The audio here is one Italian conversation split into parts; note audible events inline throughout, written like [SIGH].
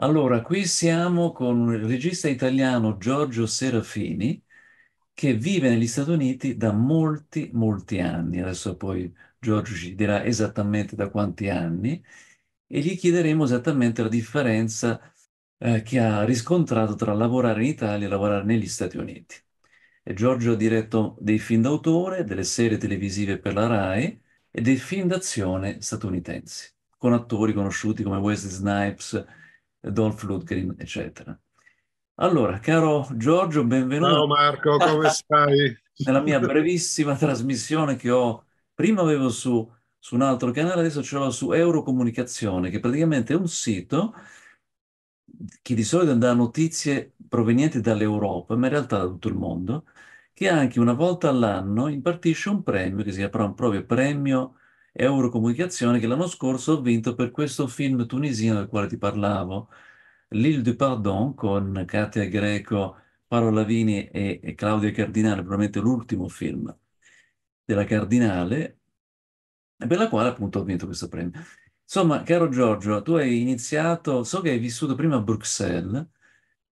Allora, qui siamo con il regista italiano Giorgio Serafini, che vive negli Stati Uniti da molti, molti anni. Adesso poi Giorgio ci dirà esattamente da quanti anni e gli chiederemo esattamente la differenza eh, che ha riscontrato tra lavorare in Italia e lavorare negli Stati Uniti. E Giorgio ha diretto dei film d'autore, delle serie televisive per la RAI e dei film d'azione statunitensi, con attori conosciuti come Wesley Snipes, Dolph Lundgren, eccetera. Allora, caro Giorgio, benvenuto. Ciao Marco, come [LAUGHS] stai? Nella mia brevissima trasmissione che ho, prima avevo su, su un altro canale, adesso ce l'ho su Eurocomunicazione, che praticamente è un sito che di solito dà notizie provenienti dall'Europa, ma in realtà da tutto il mondo, che anche una volta all'anno impartisce un premio che si chiama proprio Premio Eurocomunicazione che l'anno scorso ho vinto per questo film tunisino del quale ti parlavo, L'Ile du Pardon con Katia Greco, Paolo Lavini e, e Claudia Cardinale, probabilmente l'ultimo film della Cardinale, per la quale appunto ho vinto questo premio. Insomma, caro Giorgio, tu hai iniziato, so che hai vissuto prima a Bruxelles,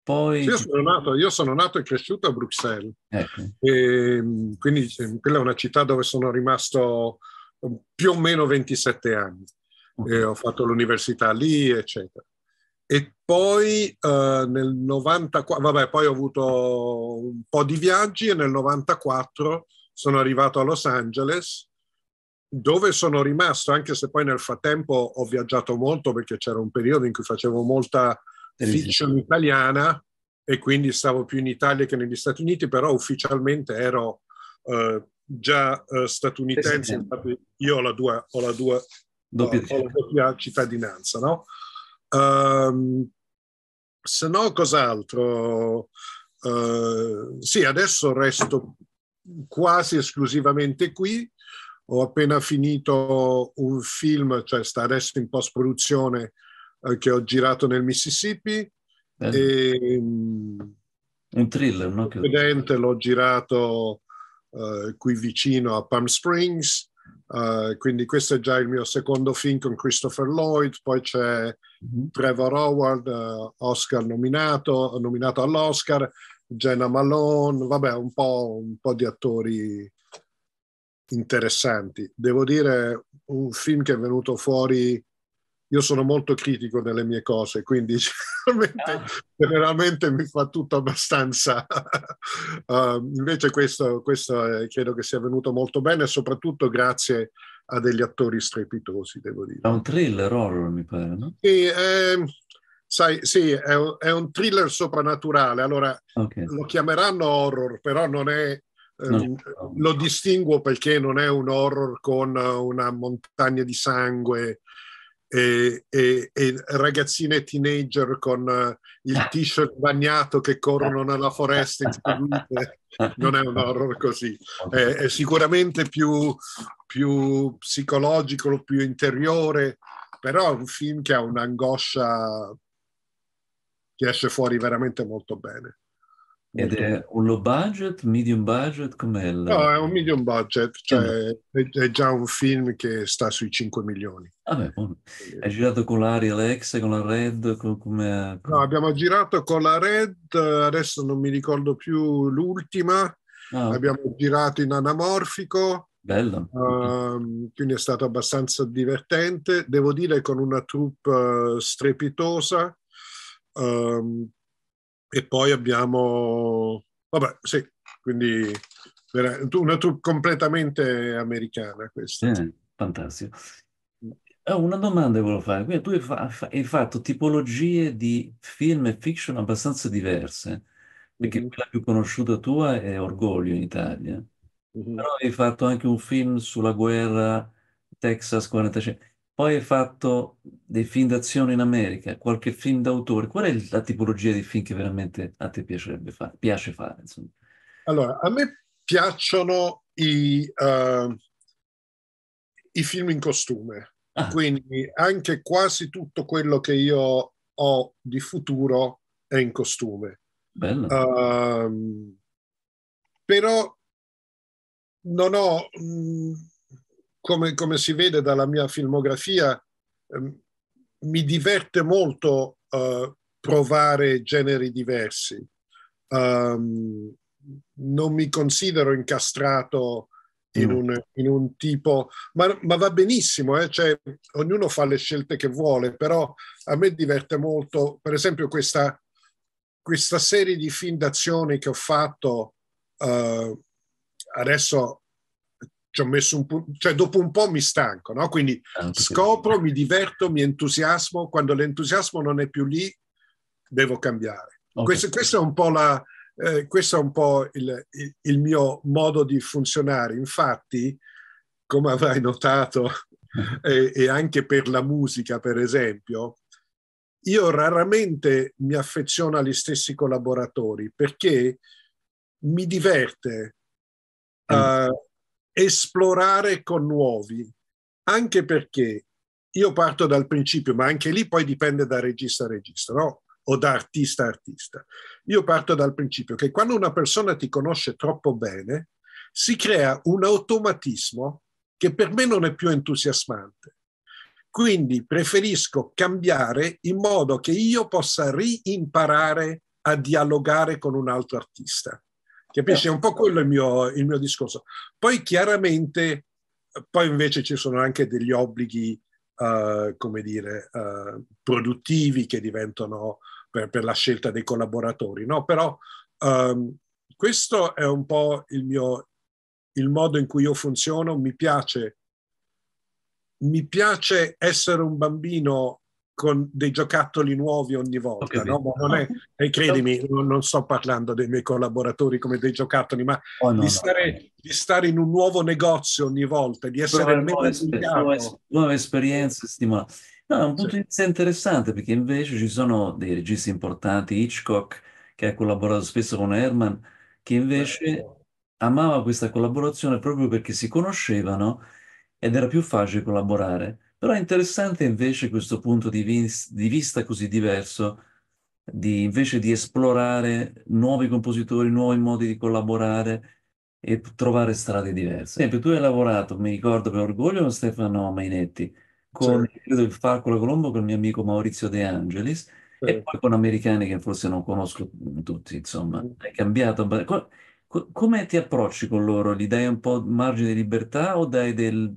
poi... Sì, io, sono nato, io sono nato, e cresciuto a Bruxelles, ecco. e, ehm, quindi ehm, quella è una città dove sono rimasto più o meno 27 anni. Eh, ho fatto l'università lì, eccetera. E poi eh, nel 94, vabbè, poi ho avuto un po' di viaggi e nel 94 sono arrivato a Los Angeles, dove sono rimasto, anche se poi nel frattempo ho viaggiato molto perché c'era un periodo in cui facevo molta fiction italiana e quindi stavo più in Italia che negli Stati Uniti, però ufficialmente ero eh, già eh, statunitense, io ho la due, ho la due, doppia, ho, la doppia cittadinanza, no? Um, se no, cos'altro? Uh, sì, adesso resto quasi esclusivamente qui. Ho appena finito un film, cioè sta adesso in post-produzione, eh, che ho girato nel Mississippi. Eh. E, um, un thriller, no? L'ho girato eh, qui vicino a Palm Springs. Eh, quindi questo è già il mio secondo film con Christopher Lloyd, poi c'è mhm. Trevor Howard, eh, Oscar nominato, nominato all'Oscar, Jenna Malone, vabbè un po', un po' di attori interessanti. Devo dire un film che è venuto fuori io sono molto critico nelle mie cose, quindi [LAUGHS] generalmente, ah. generalmente mi fa tutto abbastanza. uh, [LAUGHS] invece questo, questo, eh, credo che sia venuto molto bene, soprattutto grazie a degli attori strepitosi, devo dire. È un thriller horror, mi pare, no? E, eh, sai, sì, è un, è un, thriller soprannaturale, allora okay. lo chiameranno horror, però non è... Ehm, no. lo distinguo perché non è un horror con una montagna di sangue, e, e, e ragazzine teenager con eh, il t-shirt bagnato che corrono nella foresta inseguite. Non è un horror così, è, è sicuramente più, più psicologico, più interiore, però è un film che ha un'angoscia che esce fuori veramente molto bene. Ed è un low budget, medium budget, com'è? Il... No, è un medium budget, cioè è già un film che sta sui 5 milioni. Vabbè, buono. Hai girato con l'Ari Alex, con la Red? Con, come... No, abbiamo girato con la Red, adesso non mi ricordo più l'ultima, ah, abbiamo girato in anamorfico. Bello. Uh, quindi è stato abbastanza divertente, devo dire con una troupe eh, strepitosa. Um, e poi abbiamo, vabbè, sì, quindi una tour completamente americana questa. Eh, fantastico. Una domanda volevo fare, quindi tu hai, fatto tipologie di film e fiction abbastanza diverse, perché mm-hmm. quella più conosciuta tua è Orgoglio in Italia, mm-hmm. però hai fatto anche un film sulla guerra Texas 45. Poi hai fatto dei film d'azione in America, qualche film d'autore. Qual è la tipologia di film che veramente a te piacerebbe fare? Piace fare insomma. Allora, a me piacciono i, uh, i film in costume, ah. quindi anche quasi tutto quello che io ho di futuro è in costume. Bello. Uh, però non ho... Mh, mm, come, come si vede dalla mia filmografia, ehm, mi diverte molto eh, provare generi diversi. Um, non mi considero incastrato in mm. un, in un tipo, ma, ma, va benissimo, eh? cioè, ognuno fa le scelte che vuole, però a me diverte molto, per esempio, questa, questa serie di film d'azione che ho fatto. Uh, adesso ci ho messo un punto, cioè dopo un po' mi stanco, no? Quindi Anche scopro, sì. mi diverto, mi entusiasmo, quando l'entusiasmo non è più lì devo cambiare. Okay. Questo, questo, è un po', la, eh, questo è un po il, il, il, mio modo di funzionare. Infatti, come avrai notato, [LAUGHS] e, e anche per la musica, per esempio, io raramente mi affeziono agli stessi collaboratori perché mi diverte uh, esplorare con nuovi, anche perché io parto dal principio, ma anche lì poi dipende da regista a regista, no? o da artista a artista. Io parto dal principio che quando una persona ti conosce troppo bene, si crea un automatismo che per me non è più entusiasmante. Quindi preferisco cambiare in modo che io possa riimparare a dialogare con un altro artista. Capisci? È un po' quello il mio, il mio discorso. Poi chiaramente, poi invece ci sono anche degli obblighi, uh, come dire, uh, produttivi che diventano per, per, la scelta dei collaboratori, no? Però um, questo è un po' il mio, il modo in cui io funziono. Mi piace, mi piace essere un bambino con dei giocattoli nuovi ogni volta, no? è, ah. e credimi, non sto parlando dei miei collaboratori come dei giocattoli, ma oh, no, di, stare, no. di, stare, in un nuovo negozio ogni volta, di essere nuove, nuove, nuove esperienze stimolate. No, è un punto di vista interessante perché invece ci sono dei registi importanti, Hitchcock, che ha collaborato spesso con Herman, che invece amava questa collaborazione proprio perché si conoscevano ed era più facile collaborare. Però è interessante invece questo punto di, vis- di vista così diverso, di, invece di esplorare nuovi compositori, nuovi modi di collaborare e trovare strade diverse. Per esempio, tu hai lavorato, mi ricordo per orgoglio, con Stefano Mainetti, con sì. credo, il Farcola Colombo, con il mio amico Maurizio De Angelis, sì. e poi con americani che forse non conosco tutti, insomma. Mm. Hai cambiato... co- come ti approcci con loro? Gli dai un po' margine di libertà o dai del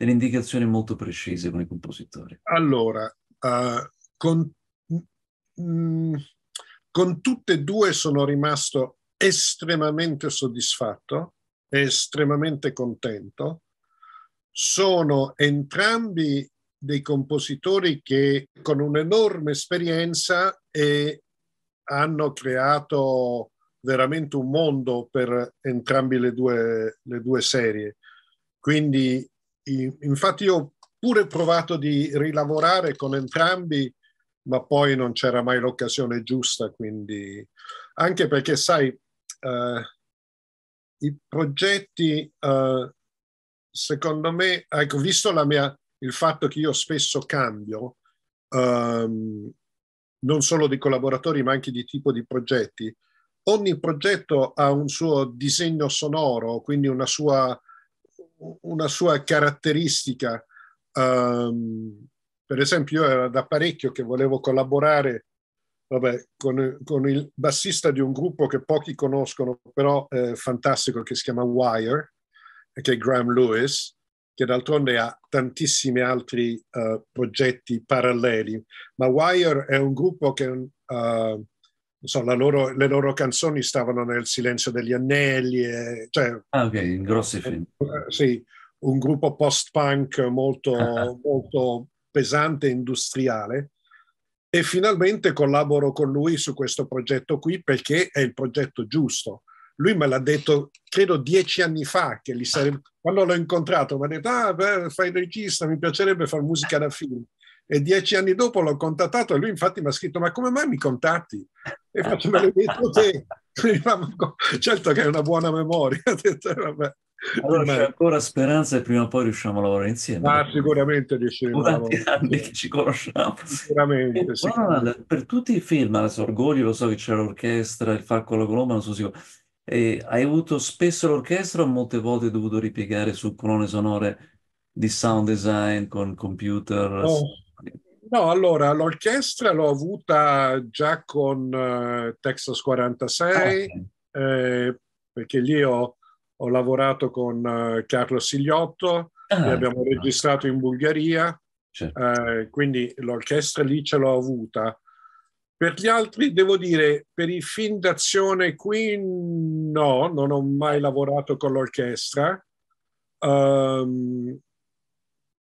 delle indicazioni molto precise con i compositori. Allora, uh, con, mh, mm, con tutte e due sono rimasto estremamente soddisfatto, estremamente contento. Sono entrambi dei compositori che con un'enorme esperienza e hanno creato veramente un mondo per entrambi le due, le due serie. Quindi infatti io ho pure provato di rilavorare con entrambi, ma poi non c'era mai l'occasione giusta, quindi anche perché sai, uh, i progetti, uh, secondo me, ecco, visto mia, il fatto che io spesso cambio, um, non solo di collaboratori, ma anche di tipo di progetti, ogni progetto ha un suo disegno sonoro, quindi una sua una sua caratteristica. Um, per esempio, io era da parecchio che volevo collaborare vabbè, con, con, il bassista di un gruppo che pochi conoscono, però è fantastico, che si chiama Wire, che è Graham Lewis, che d'altronde ha tantissimi altri uh, progetti paralleli. Ma Wire è un gruppo che uh, so, loro, le loro canzoni stavano nel Silenzio degli Anelli. E, cioè, ah, ok, in grossi eh, film. Eh, sì, un gruppo post-punk molto, [LAUGHS] molto pesante e industriale. E finalmente collaboro con lui su questo progetto qui perché è il progetto giusto. Lui me l'ha detto, credo, dieci anni fa, che gli sarebbe... quando l'ho incontrato, mi ha detto, ah, beh, fai il regista, mi piacerebbe fare musica da film. E dieci anni dopo l'ho contattato e lui infatti mi ha scritto ma come mai mi contatti? E faccio me l'hai detto te. [LAUGHS] Ecco, certo che hai una buona memoria. [LAUGHS] Eh, allora c'è ancora speranza e prima o poi riusciamo a lavorare insieme. Ah, sicuramente riusciremo. Tanti anni che ci conosciamo. Sicuramente, eh, sicuramente. per tutti i film, adesso Orgoglio, lo so che c'è l'orchestra, il Falco alla Colomba, non so sicuro. E eh, hai avuto spesso l'orchestra o molte volte hai dovuto ripiegare su colonne sonore di sound design con computer? Oh No, allora l'orchestra l'ho avuta già con uh, Texas 46, ah, okay. eh, perché lì ho, ho lavorato con uh, eh, Carlo Sigliotto, ah, abbiamo no. registrato in Bulgaria, certo. eh, quindi l'orchestra lì ce l'ho avuta. Per gli altri, devo dire, per i film d'azione qui no, non ho mai lavorato con l'orchestra. Um,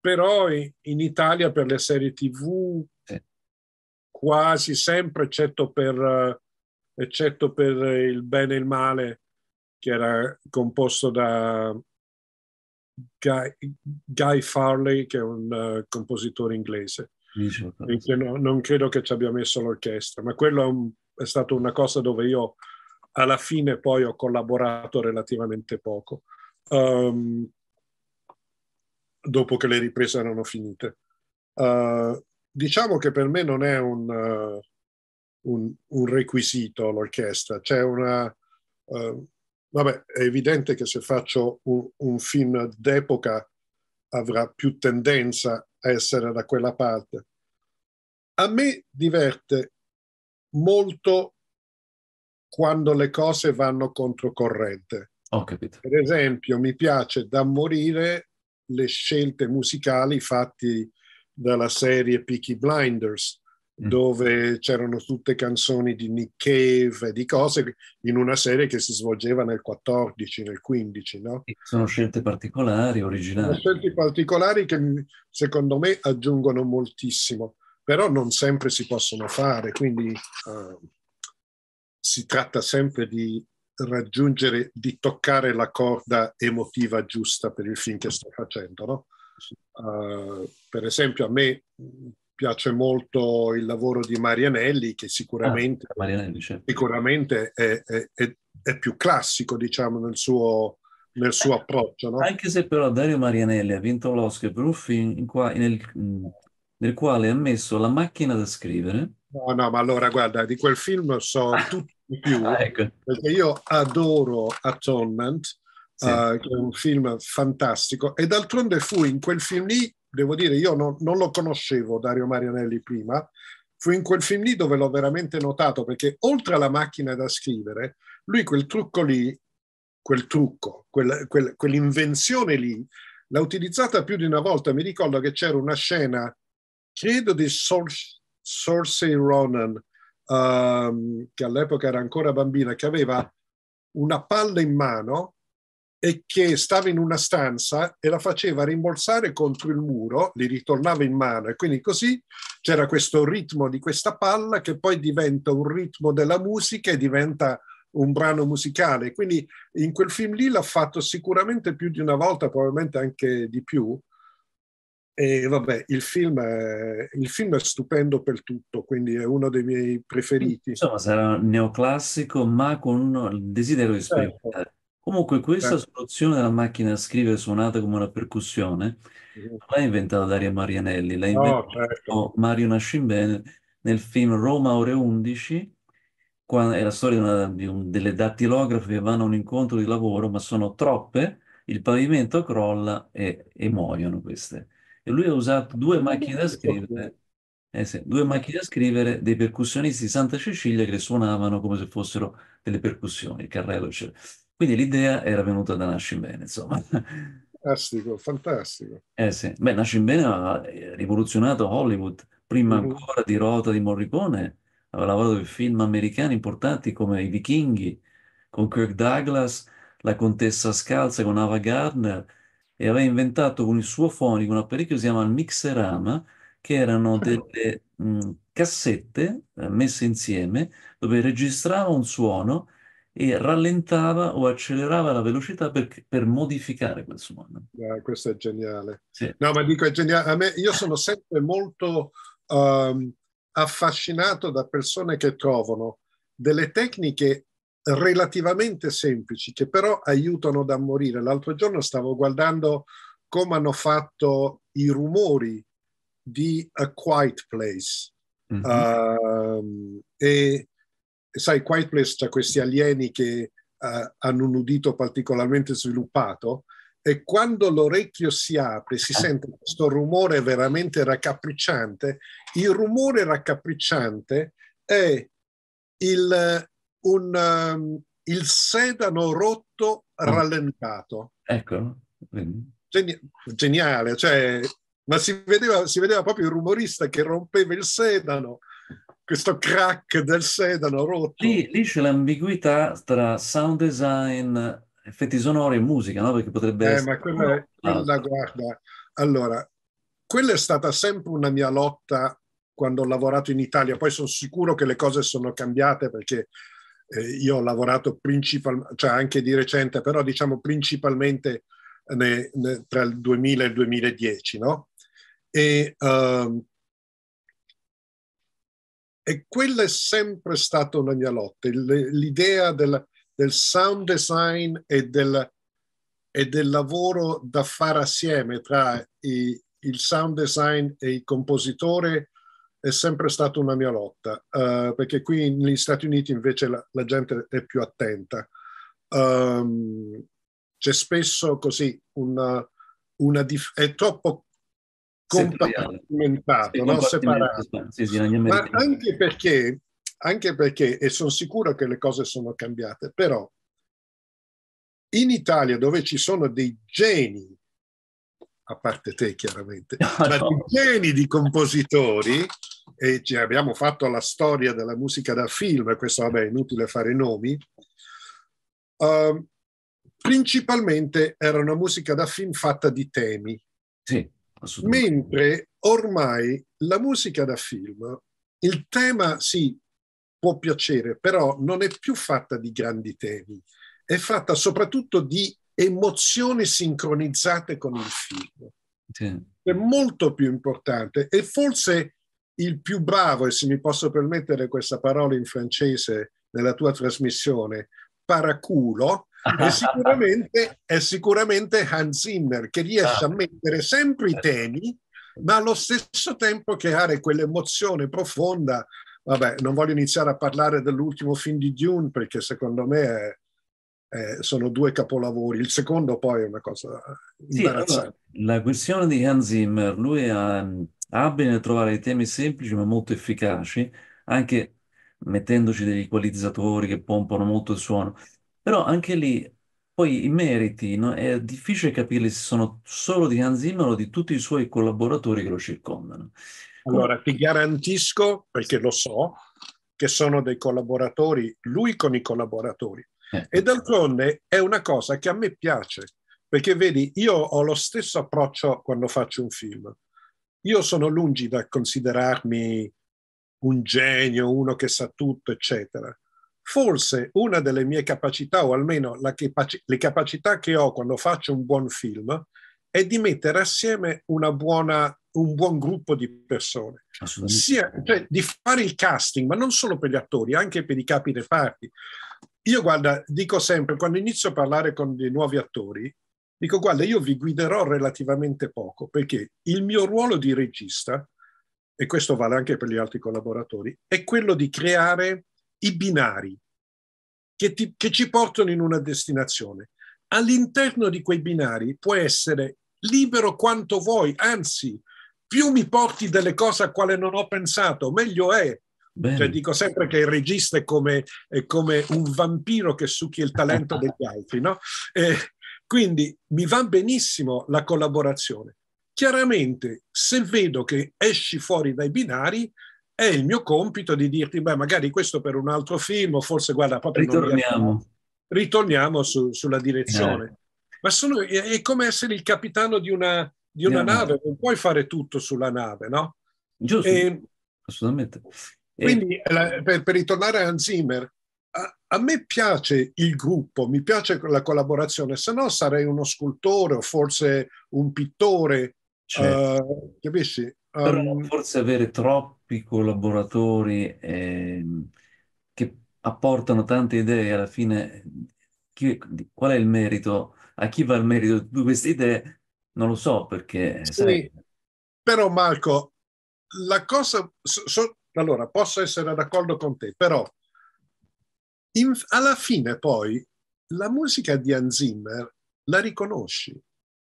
però in Italia per le serie tv quasi sempre, eccetto per, eccetto per il bene e il male, che era composto da Guy, Guy Farley, che è un compositore inglese. No, non credo che ci abbia messo l'orchestra, ma quello è, un, è stata una cosa dove io alla fine poi ho collaborato relativamente poco. Um, dopo che le riprese erano finite. Uh, diciamo che per me non è un, uh, un, un requisito l'orchestra, c'è una... Uh, vabbè, è evidente che se faccio un, un film d'epoca avrà più tendenza a essere da quella parte. A me diverte molto quando le cose vanno controcorrente. Ho capito. Per esempio, mi piace da morire le scelte musicali fatte dalla serie Peaky Blinders, mm. dove c'erano tutte canzoni di Nick Cave e di cose in una serie che si svolgeva nel 14, nel 15, no? Sono scelte particolari, originali. Sono scelte particolari che secondo me aggiungono moltissimo, però non sempre si possono fare, quindi uh, si tratta sempre di raggiungere, di toccare la corda emotiva giusta per il film che sto facendo. No? Uh, per esempio a me piace molto il lavoro di Marianelli che sicuramente, ah, Marianelli, certo. sicuramente è, è, è, è, più classico diciamo nel suo, nel suo eh, approccio. No? Anche se però Dario Marianelli ha vinto l'Oscar per un film in qua, nel, nel quale ha messo la macchina da scrivere No, no, ma allora guarda, di quel film so ah. tutto di più, ah, ecco. perché io adoro Atonement, sì. uh, che è un film fantastico, e d'altronde fu in quel film lì, devo dire, io non, non lo conoscevo Dario Marianelli prima, fu in quel film lì dove l'ho veramente notato, perché oltre alla macchina da scrivere, lui quel trucco lì, quel trucco, quella, quel, quell'invenzione lì, l'ha utilizzata più di una volta. Mi ricordo che c'era una scena, credo di Solskjaer, Sourcey Ronan, ehm, che all'epoca era ancora bambina, che aveva una palla in mano e che stava in una stanza e la faceva rimborsare contro il muro, li ritornava in mano e quindi così c'era questo ritmo di questa palla che poi diventa un ritmo della musica e diventa un brano musicale. Quindi in quel film lì l'ha fatto sicuramente più di una volta, probabilmente anche di più, e vabbè, il film, è, il film, è, stupendo per tutto, quindi è uno dei miei preferiti. Insomma, sarà neoclassico, ma con il desiderio di certo. sperimentare. Certo. Comunque, questa certo. soluzione della macchina a scrivere suonata come una percussione mhm. non l'ha inventata Daria Marianelli, l'ha inventata no, certo. Mario Nascimbene nel film Roma Ore 11, quando è la storia di una, di un, delle dattilografe che vanno a un incontro di lavoro, ma sono troppe, il pavimento crolla e, e muoiono queste. E lui ha usato due macchine da scrivere, eh sì, due macchine da scrivere dei percussionisti di Santa Cecilia che suonavano come se fossero delle percussioni, il carrello, eccetera. Quindi l'idea era venuta da Nascimbene, insomma. Fantastico, fantastico. Eh sì, beh, Nascimbene ha eh, rivoluzionato Hollywood, prima mm-hmm. ancora di Rota, di Morricone, aveva lavorato per film americani importanti come I Vichinghi, con Kirk Douglas, La Contessa Scalza, con Ava Gardner, e aveva inventato con il suo fonico un apparecchio che si chiama Mixerama, che erano ah. delle mh, cassette eh, messe insieme dove registrava un suono e rallentava o accelerava la velocità per, per modificare quel suono. Ah, questo è geniale. Sì. No, ma dico, è geniale. A me, io sono sempre molto um, affascinato da persone che trovano delle tecniche relativamente semplici che però aiutano ad morire. L'altro giorno stavo guardando come hanno fatto i rumori di A Quiet Place. Mm-hmm. Ehm, uh, e, e sai, Quiet Place c'è questi alieni che uh, hanno un udito particolarmente sviluppato e quando l'orecchio si apre si ah. sente questo rumore veramente raccapricciante. Il rumore raccapricciante è il, un, um, il sedano rotto ah. rallentato. Ecco. Geni- geniale, cioè, ma si vedeva, si vedeva proprio il rumorista che rompeva il sedano questo crack del sedano rotto. Lì, lì, c'è l'ambiguità tra sound design, effetti sonori e musica, no? Perché potrebbe eh, essere... Ma quella, quella guarda, allora, quella è stata sempre una mia lotta quando ho lavorato in Italia, poi sono sicuro che le cose sono cambiate perché eh, io ho lavorato principalmente, cioè anche di recente, però diciamo principalmente ne, ne, tra il 2000 e il 2010, no? E, uh, e quella è sempre stata una mia lotta, l'idea del, del sound design e del, e del lavoro da fare assieme tra i, il sound design e il compositore è sempre stata una mia lotta, uh, perché qui negli Stati Uniti invece la, la gente è più attenta. Um, c'è spesso così una, una dif- è troppo compartimentato, no? separato. Ma anche perché, anche perché, e sono sicuro che le cose sono cambiate, però in Italia dove ci sono dei geni a parte te chiaramente, [LAUGHS] no, cioè, no. ma di compositori, e ci abbiamo fatto la storia della musica da film, questo vabbè è inutile fare nomi, uh, principalmente era una musica da film fatta di temi. Sì, Mentre ormai la musica da film, il tema sì, può piacere, però non è più fatta di grandi temi, è fatta soprattutto di emozioni sincronizzate con il figlio. Sì. È molto più importante e forse il più bravo, e se mi posso permettere questa parola in francese nella tua trasmissione, paraculo, è [LAUGHS] sicuramente, è sicuramente Hans Zimmer che riesce a ah. mettere sempre i temi, ma allo stesso tempo creare quell'emozione profonda. Vabbè, non voglio iniziare a parlare dell'ultimo film di Dune perché secondo me è, eh, sono due capolavori. Il secondo poi è una cosa sì, Allora, la questione di Hans Zimmer, lui ha, abile a trovare i temi semplici ma molto efficaci, anche mettendoci degli equalizzatori che pompano molto il suono. Però anche lì poi i meriti, no? è difficile capire se sono solo di Hans Zimmer o di tutti i suoi collaboratori che lo circondano. Allora, ti garantisco, perché lo so, che sono dei collaboratori, lui con i collaboratori, Certo. E d'altronde è una cosa che a me piace, perché vedi, io ho lo stesso approccio quando faccio un film. Io sono lungi da considerarmi un genio, uno che sa tutto, eccetera. Forse una delle mie capacità, o almeno capaci- le capacità che ho quando faccio un buon film, è di mettere assieme buona, un buon gruppo di persone. Sia, cioè, di fare il casting, ma non solo per gli attori, anche per i capi reparti. Io guarda, dico sempre, quando inizio a parlare con dei nuovi attori, dico guarda, io vi guiderò relativamente poco perché il mio ruolo di regista, e questo vale anche per gli altri collaboratori, è quello di creare i binari che, ti, che ci portano in una destinazione. All'interno di quei binari puoi essere libero quanto vuoi, anzi, più mi porti delle cose a quale non ho pensato, meglio è, cioè, dico sempre che il regista è come, è come, un vampiro che succhia il talento [LAUGHS] degli altri, no? Eh, quindi mi va benissimo la collaborazione. Chiaramente, se vedo che esci fuori dai binari, è il mio compito di dirti, beh, magari questo per un altro film, o forse guarda, proprio ritorniamo, ritorniamo su, sulla direzione. Eh. Ma sono, è, come essere il capitano di una, di una nave, non puoi fare tutto sulla nave, no? Giusto, e, ehm, assolutamente. Quindi eh, la, per, per, ritornare a Hans Zimmer, a, a, me piace il gruppo, mi piace la collaborazione, se no sarei uno scultore o forse un pittore, certo. uh, capisci? Um, forse avere troppi collaboratori eh, che apportano tante idee alla fine, chi, qual è il merito? A chi va il merito di queste idee? Non lo so perché... Sì, sarebbe... Però Marco, la cosa... So, so, allora, posso essere d'accordo con te, però in, alla fine poi la musica di Hans Zimmer la riconosci.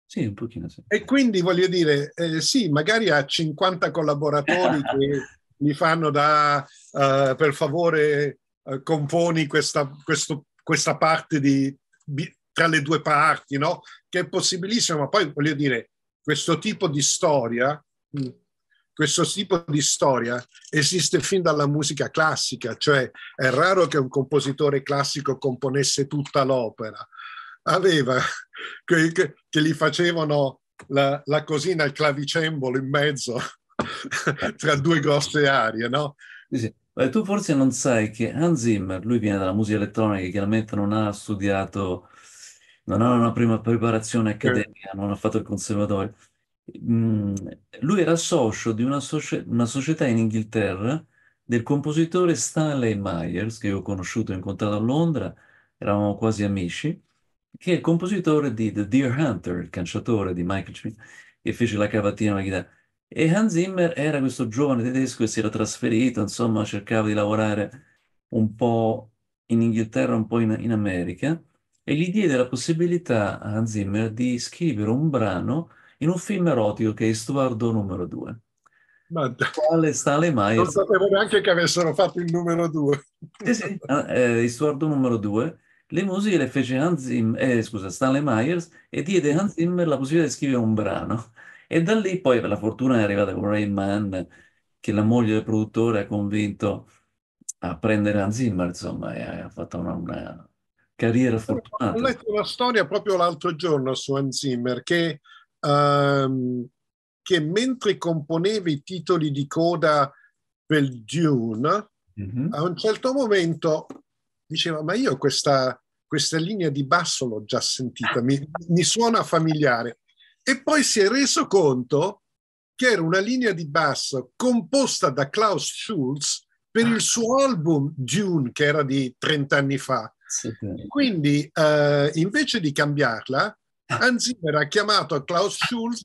Sì, un pochino sì. E quindi voglio dire, eh, sì, magari ha 50 collaboratori [LAUGHS] che mi fanno da, uh, per favore, uh, componi questa, questo, questa parte di, bi, tra le due parti, no? Che è possibilissimo, ma poi voglio dire, questo tipo di storia... Mh, mm, questo tipo di storia esiste fin dalla musica classica, cioè è raro che un compositore classico componesse tutta l'opera. Aveva che, [LAUGHS] che, che gli facevano la, la cosina, il clavicembolo in mezzo [LAUGHS] tra due grosse arie, no? Sì, sì. tu forse non sai che Hans Zimmer, lui viene dalla musica elettronica, chiaramente non ha studiato, non ha una prima preparazione accademica, eh. non ha fatto il conservatorio Mhmm, lui era socio di una, socia- una, società in Inghilterra del compositore Stanley Myers, che io ho conosciuto e incontrato a Londra, eravamo quasi amici, che è il compositore di The Deer Hunter, il canciatore di Michael Schmidt, che fece la cavatina alla chitarra. E Hans Zimmer era questo giovane tedesco che si era trasferito, insomma, cercava di lavorare un po' in Inghilterra, un po' in, in America, e gli diede la possibilità a Hans Zimmer di scrivere un brano in un film erotico che è Stuardo numero 2. Ma... Quale Stale Mai? Non sapevo neanche che avessero fatto il numero 2. Sì, sì, ah, eh, Stuardo numero 2. Le musiche le fece Hans Zimmer, eh, scusa, Stanley Myers e diede a Hans Zimmer la possibilità di scrivere un brano. E da lì poi per la fortuna è arrivata con Ray Mann, che la moglie del produttore ha convinto a prendere Hans Zimmer, insomma, e ha fatto una, una carriera fortunata. Ho letto una storia proprio l'altro giorno su Hans Zimmer che ehm, che mentre componeva i titoli di coda per Dune, mm-hmm. a un certo momento diceva, ma io questa, questa linea di basso l'ho già sentita, mi, mi suona familiare. E poi si è reso conto che era una linea di basso composta da Klaus Schulz per il suo album Dune, che era di 30 anni fa. Sì. Quindi eh, invece di cambiarla, Hans Zimmer ha chiamato Klaus Schulz,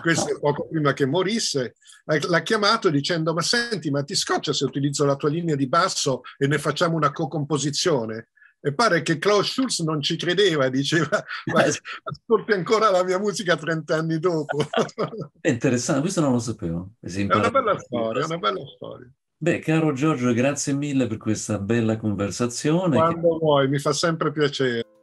questo è poco prima che morisse, l'ha chiamato dicendo ma senti ma ti scoccia se utilizzo la tua linea di basso e ne facciamo una co-composizione? E pare che Klaus Schulz non ci credeva, diceva ma eh. ascolti ancora la mia musica 30 anni dopo. [LAUGHS] È interessante, questo non lo sapevo. È una bella storia, è una bella storia. Beh, caro Giorgio, grazie mille per questa bella conversazione. Quando che... vuoi, mi fa sempre piacere.